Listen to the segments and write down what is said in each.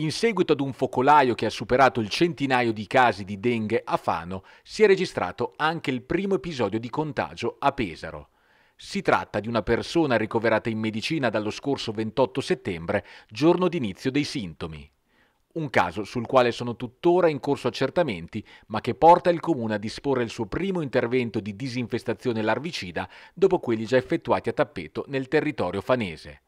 In seguito ad un focolaio che ha superato il centinaio di casi di dengue a Fano, si è registrato anche il primo episodio di contagio a Pesaro. Si tratta di una persona ricoverata in medicina dallo scorso 28 settembre, giorno d'inizio dei sintomi. Un caso sul quale sono tuttora in corso accertamenti, ma che porta il comune a disporre il suo primo intervento di disinfestazione larvicida dopo quelli già effettuati a tappeto nel territorio fanese.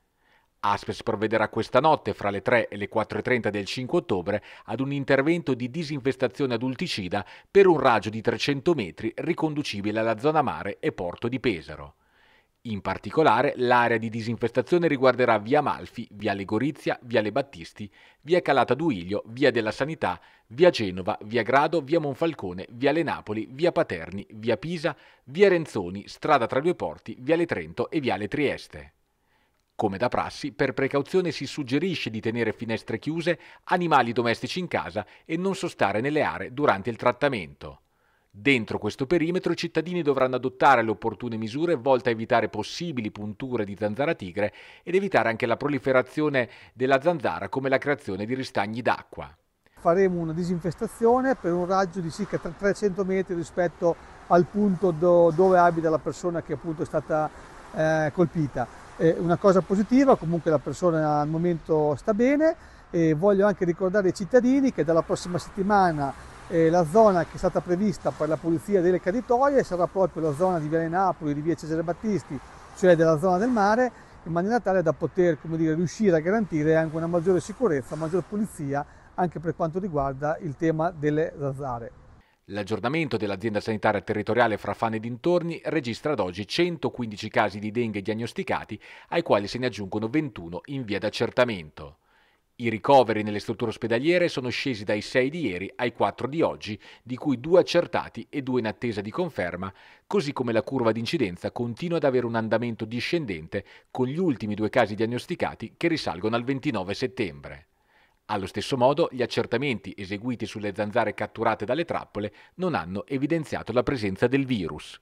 Aspes provvederà questa notte, fra le 3 e le 4.30 del 5 ottobre, ad un intervento di disinfestazione adulticida per un raggio di 300 metri riconducibile alla zona mare e porto di Pesaro. In particolare, l'area di disinfestazione riguarderà via Malfi, via Legorizia, via Le Battisti, via Calata Duilio, via della Sanità, via Genova, via Grado, via Monfalcone, via Le Napoli, via Paterni, via Pisa, via Renzoni, strada tra due porti, via Le Trento e via Le Trieste. Come da prassi, per precauzione si suggerisce di tenere finestre chiuse, animali domestici in casa e non sostare nelle aree durante il trattamento. Dentro questo perimetro i cittadini dovranno adottare le opportune misure volte a evitare possibili punture di zanzara tigre ed evitare anche la proliferazione della zanzara come la creazione di ristagni d'acqua. Faremo una disinfestazione per un raggio di circa 300 metri rispetto al punto do dove abita la persona che appunto è stata eh, colpita eh, una cosa positiva, comunque la persona al momento sta bene e voglio anche ricordare ai cittadini che dalla prossima settimana eh, la zona che è stata prevista per la pulizia delle caditoie sarà proprio la zona di Viale Napoli, di Via Cesare Battisti, cioè della zona del mare, in maniera tale da poter dire, riuscire a garantire anche una maggiore sicurezza, maggiore pulizia anche per quanto riguarda il tema delle zanzare. L'aggiornamento dell'azienda sanitaria territoriale fra Fane e dintorni registra ad oggi 115 casi di dengue diagnosticati, ai quali se ne aggiungono 21 in via d'accertamento. I ricoveri nelle strutture ospedaliere sono scesi dai 6 di ieri ai 4 di oggi, di cui 2 accertati e 2 in attesa di conferma, così come la curva di incidenza continua ad avere un andamento discendente con gli ultimi due casi diagnosticati che risalgono al 29 settembre. Allo stesso modo, gli accertamenti eseguiti sulle zanzare catturate dalle trappole non hanno evidenziato la presenza del virus.